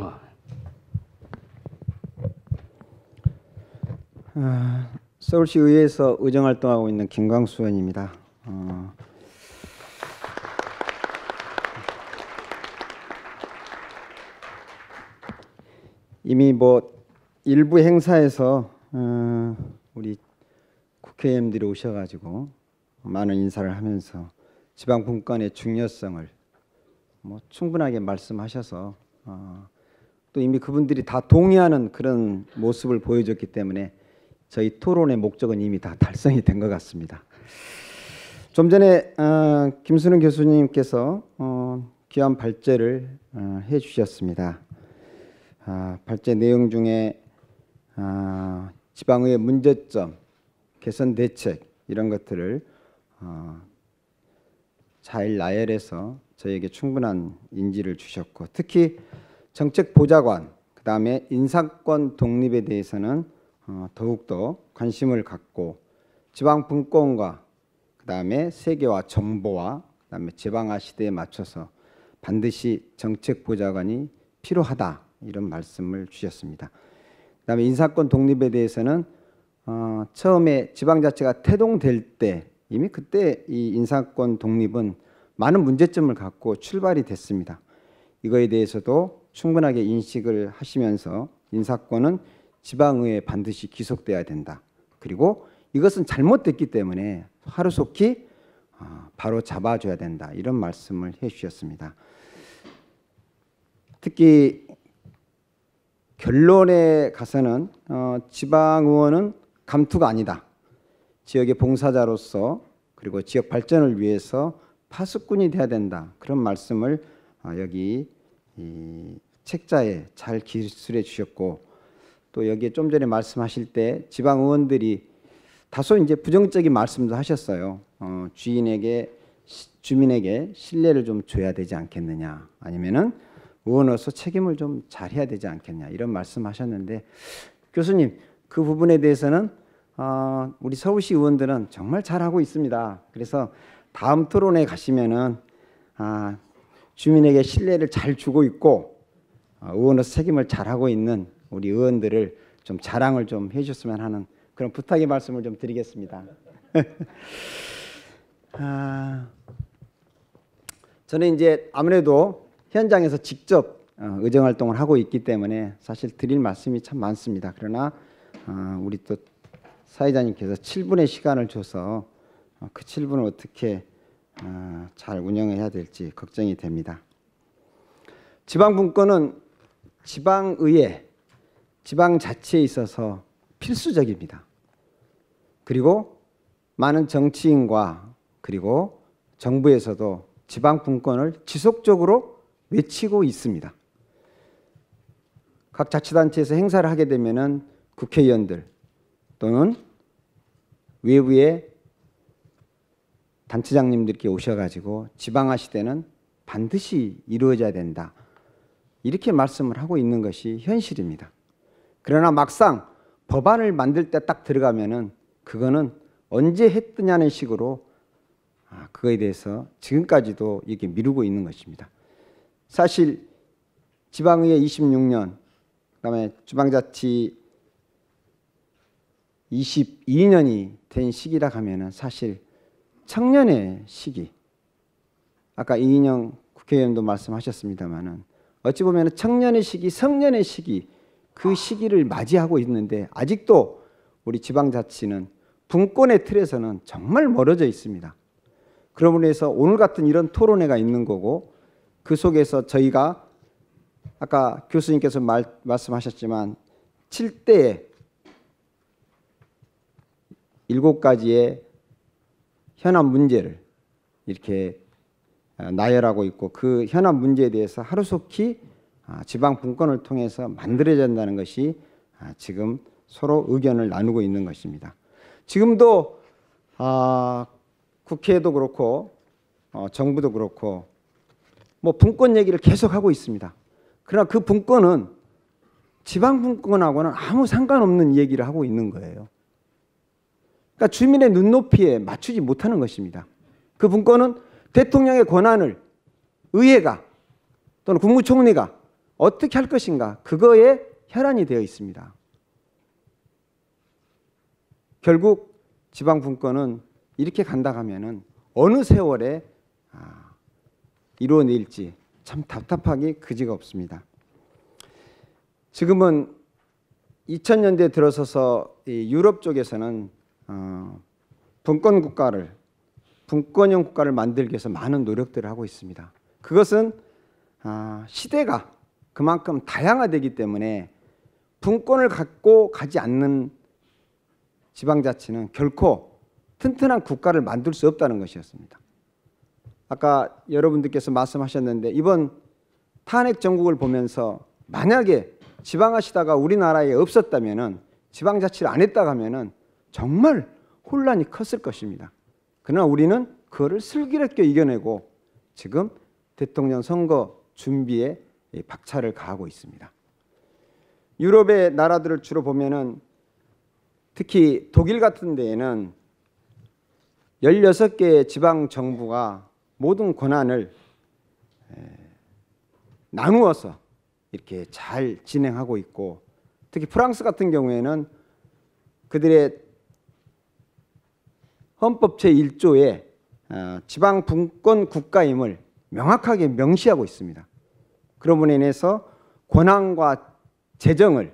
아. 아, 서울시 의회에서 의정 활동하고 있는 김광수 의원입니다. 어, 이미 뭐 일부 행사에서 어, 우리 국회의원들이 오셔가지고 많은 인사를 하면서 지방분권의 중요성을 뭐 충분하게 말씀하셔서 어, 또 이미 그분들이 다 동의하는 그런 모습을 보여줬기 때문에 저희 토론의 목적은 이미 다 달성이 된 것 같습니다. 좀 전에 어, 김수능 교수님께서 어, 귀한 발제를 어, 해주셨습니다. 아, 발제 내용 중에 아, 지방의 문제점, 개선 대책 이런 것들을 어, 잘 나열해서 저에게 충분한 인지를 주셨고 특히 정책 보좌관, 그 다음에 인사권 독립에 대해서는 어, 더욱더 관심을 갖고 지방분권과 그 다음에 세계와 정보와 그 다음에 지방화 시대에 맞춰서 반드시 정책 보좌관이 필요하다 이런 말씀을 주셨습니다. 그 다음에 인사권 독립에 대해서는 어, 처음에 지방자치가 태동될 때 이미 그때 이 인사권 독립은 많은 문제점을 갖고 출발이 됐습니다. 이거에 대해서도 충분하게 인식을 하시면서 인사권은 지방의회에 반드시 귀속돼야 된다. 그리고 이것은 잘못됐기 때문에 하루속히 어, 바로 잡아줘야 된다. 이런 말씀을 해주셨습니다. 특히 결론에 가서는 어, 지방의원은 감투가 아니다. 지역의 봉사자로서 그리고 지역 발전을 위해서 파수꾼이 돼야 된다. 그런 말씀을 어, 여기 책자에 잘 기술해 주셨고 또 여기에 좀 전에 말씀하실 때 지방 의원들이 다소 이제 부정적인 말씀도 하셨어요. 어, 주인에게 시, 주민에게 신뢰를 좀 줘야 되지 않겠느냐 아니면은 의원으로서 책임을 좀 잘해야 되지 않겠냐 이런 말씀하셨는데 교수님 그 부분에 대해서는 어, 우리 서울시 의원들은 정말 잘하고 있습니다. 그래서 다음 토론에 가시면은 아, 주민에게 신뢰를 잘 주고 있고 어, 의원의 책임을 잘하고 있는 우리 의원들을 좀 자랑을 좀 해주셨으면 하는 그런 부탁의 말씀을 좀 드리겠습니다. 아, 저는 이제 아무래도 현장에서 직접 어, 의정 활동을 하고 있기 때문에 사실 드릴 말씀이 참 많습니다. 그러나 어, 우리 또 사회자님께서 7분의 시간을 줘서 그 7분을 어떻게 잘 운영해야 될지 걱정이 됩니다. 지방분권은 지방의회, 지방자치에 있어서 필수적입니다. 그리고 많은 정치인과 그리고 정부에서도 지방분권을 지속적으로 외치고 있습니다. 각 자치단체에서 행사를 하게 되면 국회의원들 또는 외부의 단체장님들께 오셔가지고 지방화 시대는 반드시 이루어져야 된다. 이렇게 말씀을 하고 있는 것이 현실입니다. 그러나 막상 법안을 만들 때 딱 들어가면은 그거는 언제 했느냐는 식으로 아, 그거에 대해서 지금까지도 이렇게 미루고 있는 것입니다. 사실 지방의회 26년, 그다음에 주방자치 22년이 된 시기라 하면은 사실 청년의 시기. 아까 이인영 국회의원도 말씀하셨습니다만은 어찌 보면 청년의 시기, 성년의 시기 그 시기를 맞이하고 있는데 아직도 우리 지방자치는 분권의 틀에서는 정말 멀어져 있습니다. 그러므로 해서 오늘 같은 이런 토론회가 있는 거고 그 속에서 저희가 아까 교수님께서 말, 말씀하셨지만 7대에 7가지의 현안 문제를 이렇게 어, 나열하고 있고 그 현안 문제에 대해서 하루속히 아, 지방 분권을 통해서 만들어진다는 것이 아, 지금 서로 의견을 나누고 있는 것입니다. 지금도 아, 국회도 그렇고 어, 정부도 그렇고 뭐 분권 얘기를 계속하고 있습니다. 그러나 그 분권은 지방 분권하고는 아무 상관없는 얘기를 하고 있는 거예요. 그러니까 주민의 눈높이에 맞추지 못하는 것입니다. 그 분권은 대통령의 권한을 의회가 또는 국무총리가 어떻게 할 것인가 그거에 혈안이 되어 있습니다. 결국 지방 분권은 이렇게 간다 가면은 어느 세월에 아, 이루어낼지 참 답답하기 그지가 없습니다. 지금은 2000년대 에 들어서서 유럽 쪽에서는 어, 분권 국가를 분권형 국가를 만들기 위해서 많은 노력들을 하고 있습니다. 그것은 아, 시대가 그만큼 다양화되기 때문에 분권을 갖고 가지 않는 지방자치는 결코 튼튼한 국가를 만들 수 없다는 것이었습니다. 아까 여러분들께서 말씀하셨는데 이번 탄핵 정국을 보면서 만약에 지방하시다가 우리나라에 없었다면은 지방자치를 안 했다 하면은 정말 혼란이 컸을 것입니다. 그러나 우리는 그거를 슬기롭게 이겨내고 지금 대통령 선거 준비에 박차를 가하고 있습니다. 유럽의 나라들을 주로 보면은 특히 독일 같은 데에는 16개의 지방 정부가 모든 권한을 나누어서 이렇게 잘 진행하고 있고 특히 프랑스 같은 경우에는 그들의 헌법 제1조에 어, 지방 분권 국가임을 명확하게 명시하고 있습니다. 그러므로 인해서 권한과 재정을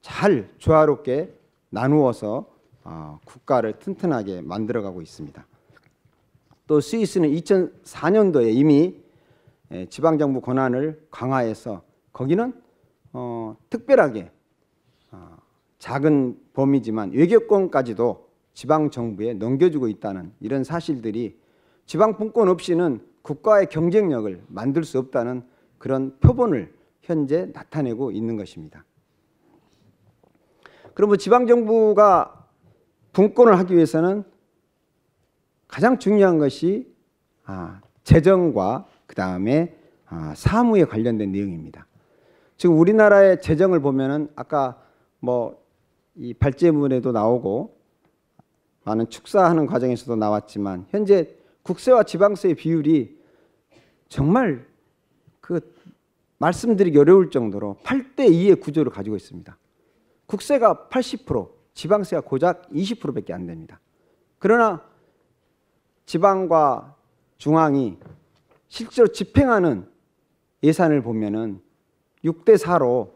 잘 조화롭게 나누어서 어, 국가를 튼튼하게 만들어가고 있습니다. 또 스위스는 2004년도에 이미 예, 지방정부 권한을 강화해서 거기는 어, 특별하게 작은 범위지만 외교권까지도 지방 정부에 넘겨주고 있다는 이런 사실들이 지방 분권 없이는 국가의 경쟁력을 만들 수 없다는 그런 표본을 현재 나타내고 있는 것입니다. 그러면 지방 정부가 분권을 하기 위해서는 가장 중요한 것이 아, 재정과 그 다음에 아, 사무에 관련된 내용입니다. 지금 우리나라의 재정을 보면은 아까 뭐 이 발제문에도 나오고 많은 축사하는 과정에서도 나왔지만 현재 국세와 지방세의 비율이 정말 그 말씀드리기 어려울 정도로 8대 2의 구조를 가지고 있습니다. 국세가 80%, 지방세가 고작 20%밖에 안 됩니다. 그러나 지방과 중앙이 실제로 집행하는 예산을 보면은 6대 4로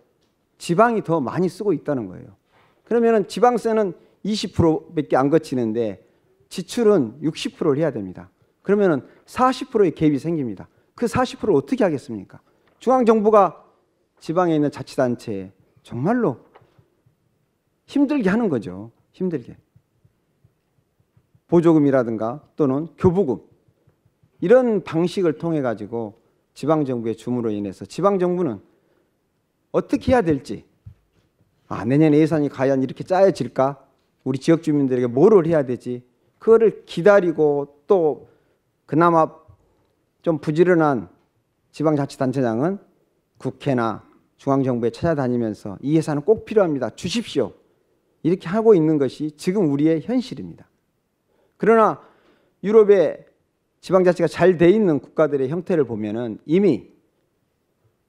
지방이 더 많이 쓰고 있다는 거예요. 그러면은 지방세는 20%밖에 안 거치는데 지출은 60%를 해야 됩니다. 그러면은 40%의 갭이 생깁니다. 그 40%를 어떻게 하겠습니까? 중앙 정부가 지방에 있는 자치단체에 정말로 힘들게 하는 거죠. 힘들게. 보조금이라든가 또는 교부금 이런 방식을 통해 가지고 지방 정부의 줌으로 인해서 지방 정부는 어떻게 해야 될지 아 내년 예산이 과연 이렇게 짜여질까 우리 지역 주민들에게 뭐를 해야 되지? 그거를 기다리고 또 그나마 좀 부지런한 지방자치단체장은 국회나 중앙정부에 찾아다니면서 이 예산은 꼭 필요합니다. 주십시오. 이렇게 하고 있는 것이 지금 우리의 현실입니다. 그러나 유럽의 지방자치가 잘 돼 있는 국가들의 형태를 보면 이미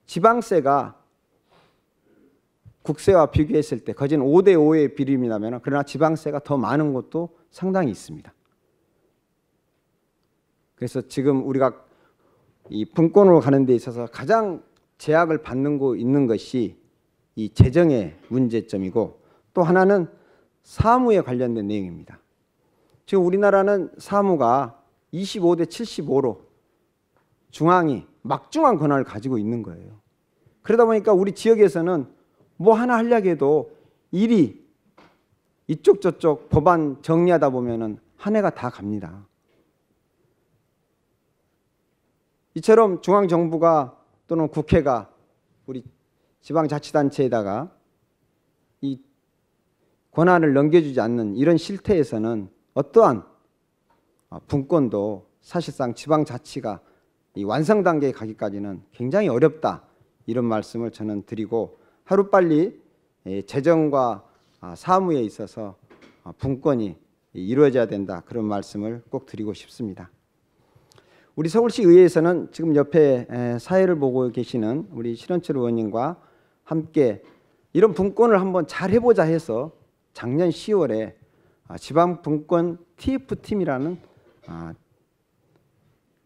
지방세가 국세와 비교했을 때 거진 5대 5의 비율이라면 그러나 지방세가 더 많은 곳도 상당히 있습니다. 그래서 지금 우리가 이 분권으로 가는 데 있어서 가장 제약을 받는 거 있는 것이 이 재정의 문제점이고 또 하나는 사무에 관련된 내용입니다. 지금 우리나라는 사무가 25대 75로 중앙이 막중한 권한을 가지고 있는 거예요. 그러다 보니까 우리 지역에서는 뭐 하나 하려고 해도 일이 이쪽 저쪽 법안 정리하다 보면은 한 해가 다 갑니다. 이처럼 중앙 정부가 또는 국회가 우리 지방 자치단체에다가 이 권한을 넘겨주지 않는 이런 실태에서는 어떠한 아, 분권도 사실상 지방 자치가 이 완성 단계에 가기까지는 굉장히 어렵다 이런 말씀을 저는 드리고 하루빨리 재정과 아, 사무에 있어서 어, 분권이 이루어져야 된다 그런 말씀을 꼭 드리고 싶습니다. 우리 서울시 의회에서는 지금 옆에 사회를 보고 계시는 우리 실현철 의원님과 함께 이런 분권을 한번 잘 해보자 해서 작년 10월에 아, 지방 분권 TF 팀이라는 아,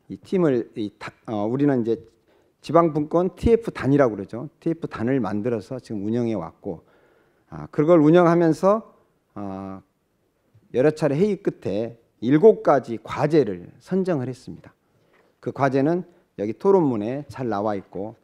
이 팀을 어, 우리는 이제 지방분권 TF 단이라고 그러죠. TF 단을 만들어서 지금 운영해 왔고 아, 그걸 운영하면서 아, 여러 차례 회의 끝에 일곱 가지 과제를 선정을 했습니다. 그 과제는 여기 토론문에 잘 나와 있고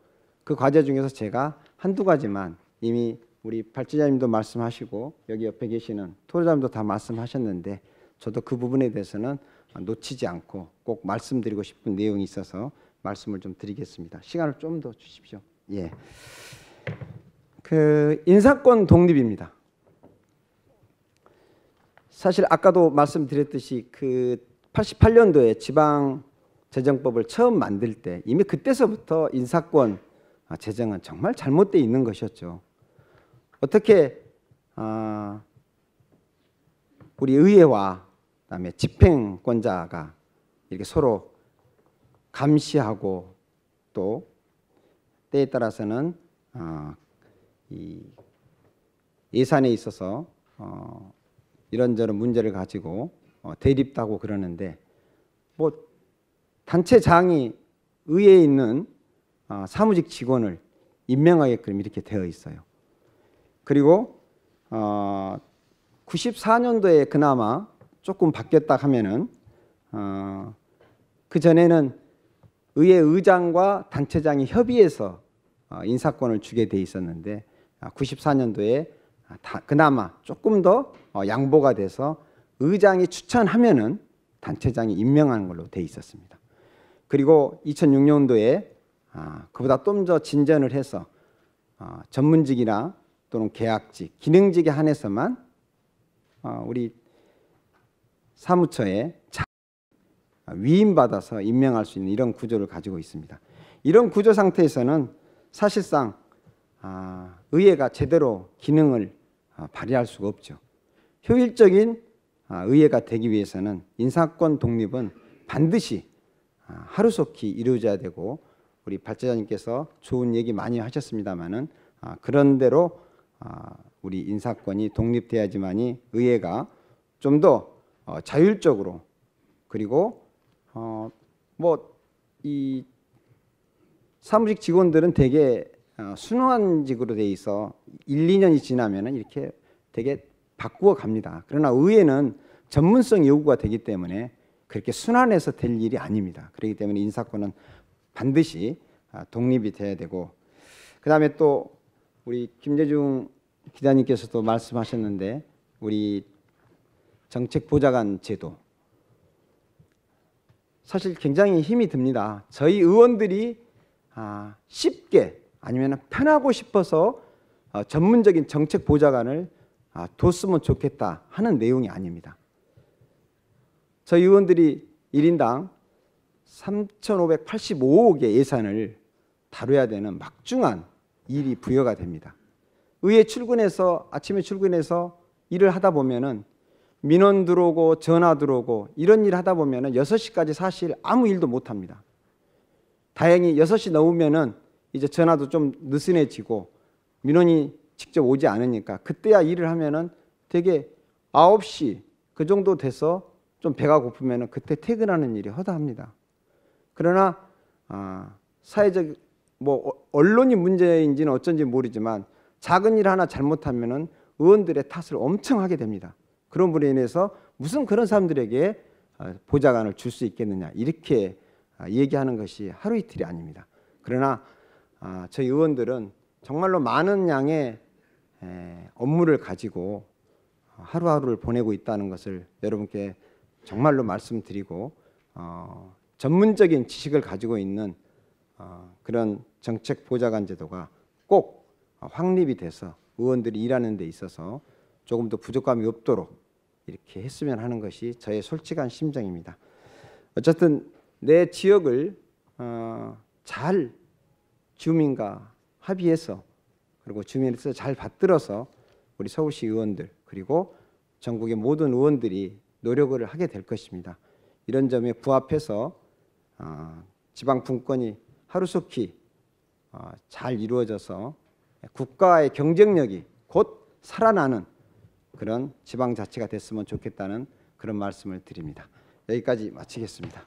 그 과제 중에서 제가 한두 가지만 이미 우리 발제자님도 말씀하시고 여기 옆에 계시는 토론자님도 다 말씀하셨는데 저도 그 부분에 대해서는 놓치지 않고 꼭 말씀드리고 싶은 내용이 있어서 말씀을 좀 드리겠습니다. 시간을 좀 더 주십시오. 예. 그 인사권 독립입니다. 사실 아까도 말씀드렸듯이 그 88년도에 지방 재정법을 처음 만들 때 이미 그때서부터 인사권 아, 재정은 정말 잘못돼 있는 것이었죠. 어떻게 어, 우리 의회와 그다음에 집행권자가 이렇게 서로 감시하고 또 때에 따라서는 어, 예산에 있어서 어, 이런저런 문제를 가지고 어, 대립다고 그러는데 뭐 단체장이 의에 회 있는 어, 사무직 직원을 임명하게끔 이렇게 되어 있어요. 그리고 어, 94년도에 그나마 조금 바뀌었다 하면은 어, 그 전에는 의회 의장과 단체장이 협의해서 어, 인사권을 주게 돼 있었는데 94년도에 아, 아, 그나마 조금 더 어, 양보가 돼서 의장이 추천하면은 단체장이 임명하는 걸로 돼 있었습니다. 그리고 2006년도에 아, 그보다 좀 더 진전을 해서 어, 전문직이나 또는 계약직, 기능직에 한해서만 우리 사무처에 위임받아서 임명할 수 있는 이런 구조를 가지고 있습니다. 이런 구조 상태에서는 사실상 아, 의회가 제대로 기능을 아, 발휘할 수가 없죠. 효율적인 아, 의회가 되기 위해서는 인사권 독립은 반드시 하루속히 이루어져야 되고 우리 발제자님께서 좋은 얘기 많이 하셨습니다마는 그런대로 우리 인사권이 독립돼야지만이 의회가 좀더 어, 자율적으로 그리고 어, 뭐이 사무직 직원들은 되게 어, 순환 직으로 돼 있어 1, 2년이 지나면은 이렇게 되게 바꾸어 갑니다. 그러나 의회는 전문성 요구가 되기 때문에 그렇게 순환해서 될 일이 아닙니다. 그렇기 때문에 인사권은 반드시 아, 독립이 돼야 되고 그다음에 또 우리 김재중 기자님께서도 말씀하셨는데 우리 정책보좌관 제도 사실 굉장히 힘이 듭니다. 저희 의원들이 아, 쉽게 아니면 편하고 싶어서 어, 전문적인 정책 보좌관을 아, 뒀으면 좋겠다 하는 내용이 아닙니다. 저희 의원들이 1인당 3,585억의 예산을 다뤄야 되는 막중한 일이 부여가 됩니다. 의회 출근해서 아침에 출근해서 일을 하다 보면은 민원 들어오고 전화 들어오고 이런 일 하다 보면 6시까지 사실 아무 일도 못 합니다. 다행히 6시 넘으면 이제 전화도 좀 느슨해지고 민원이 직접 오지 않으니까 그때야 일을 하면은 되게 9시 그 정도 돼서 좀 배가 고프면 그때 퇴근하는 일이 허다합니다. 그러나 아, 사회적 뭐 어, 언론이 문제인지는 어쩐지 모르지만 작은 일 하나 잘못하면은 의원들의 탓을 엄청 하게 됩니다. 그런 분에 인해서 무슨 그런 사람들에게 아, 보좌관을 줄 수 있겠느냐 이렇게 아, 얘기하는 것이 하루 이틀이 아닙니다. 그러나 아, 저희 의원들은 정말로 많은 양의 업무를 가지고 어, 하루하루를 보내고 있다는 것을 여러분께 정말로 말씀드리고 어, 전문적인 지식을 가지고 있는 어, 그런 정책 보좌관 제도가 꼭 확립이 돼서 의원들이 일하는 데 있어서 조금 더 부족함이 없도록 이렇게 했으면 하는 것이 저의 솔직한 심정입니다. 어쨌든 내 지역을 어, 잘 주민과 합의해서 그리고 주민에서 잘 받들어서 우리 서울시 의원들 그리고 전국의 모든 의원들이 노력을 하게 될 것입니다. 이런 점에 부합해서 어, 지방 분권이 하루속히 어, 잘 이루어져서 국가의 경쟁력이 곧 살아나는 그런 지방자치가 됐으면 좋겠다는 그런 말씀을 드립니다. 여기까지 마치겠습니다.